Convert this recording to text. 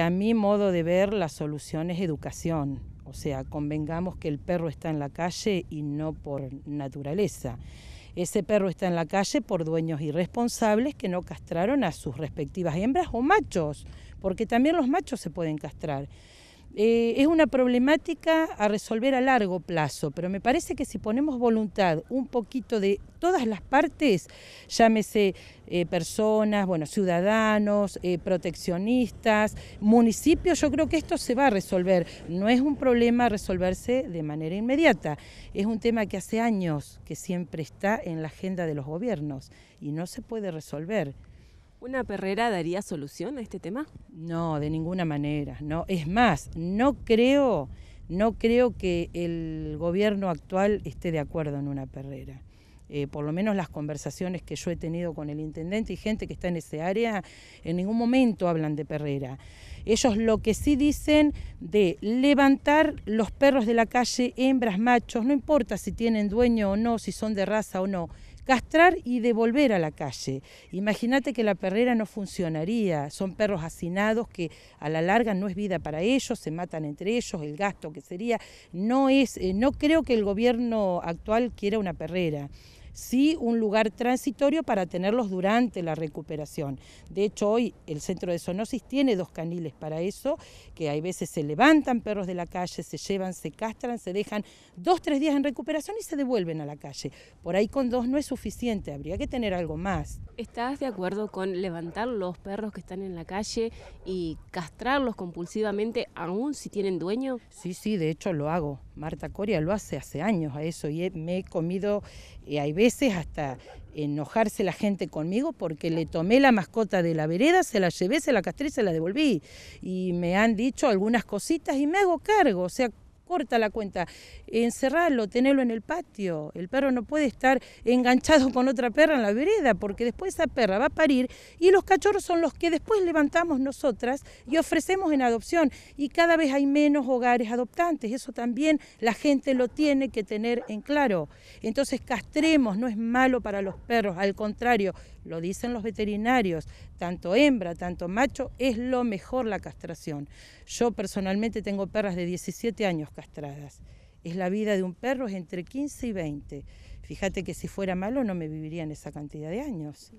A mi modo de ver, la solución es educación. O sea, convengamos que el perro está en la calle y no por naturaleza. Ese perro está en la calle por dueños irresponsables que no castraron a sus respectivas hembras o machos, porque también los machos se pueden castrar. Eh, es una problemática a resolver a largo plazo, pero me parece que si ponemos voluntad un poquito de todas las partes, llámese eh, personas, bueno, ciudadanos, eh, proteccionistas, municipios, yo creo que esto se va a resolver. No es un problema resolverse de manera inmediata, es un tema que hace años que siempre está en la agenda de los gobiernos y no se puede resolver. ¿Una perrera daría solución a este tema? No, de ninguna manera, no. Es más, no creo, no creo que el gobierno actual esté de acuerdo en una perrera. Eh, por lo menos las conversaciones que yo he tenido con el intendente y gente que está en ese área, en ningún momento hablan de perrera. Ellos lo que sí dicen de levantar los perros de la calle, hembras, machos, no importa si tienen dueño o no, si son de raza o no, castrar y devolver a la calle. Imagínate que la perrera no funcionaría, son perros hacinados que a la larga no es vida para ellos, se matan entre ellos, el gasto que sería, no es, eh, no creo que el gobierno actual quiera una perrera sí un lugar transitorio para tenerlos durante la recuperación. De hecho, hoy el centro de zoonosis tiene dos caniles para eso, que hay veces se levantan perros de la calle, se llevan, se castran, se dejan dos, tres días en recuperación y se devuelven a la calle. Por ahí con dos no es suficiente, habría que tener algo más. ¿Estás de acuerdo con levantar los perros que están en la calle y castrarlos compulsivamente aún si tienen dueño? Sí, sí, de hecho lo hago. Marta Coria lo hace hace años a eso y me he comido, y eh, hay veces hasta enojarse la gente conmigo porque le tomé la mascota de la vereda, se la llevé, se la castré, se la devolví. Y me han dicho algunas cositas y me hago cargo. O sea, corta la cuenta. Encerrarlo, tenerlo en el patio. El perro no puede estar enganchado con otra perra en la vereda porque después esa perra va a parir y los cachorros son los que después levantamos nosotras y ofrecemos en adopción. Y cada vez hay menos hogares adoptantes. Eso también la gente lo tiene que tener en claro. Entonces castremos, no es malo para los perros, al contrario, lo dicen los veterinarios, tanto hembra, tanto macho, es lo mejor la castración. Yo personalmente tengo perras de 17 años es la vida de un perro es entre 15 y 20. Fíjate que si fuera malo no me viviría en esa cantidad de años.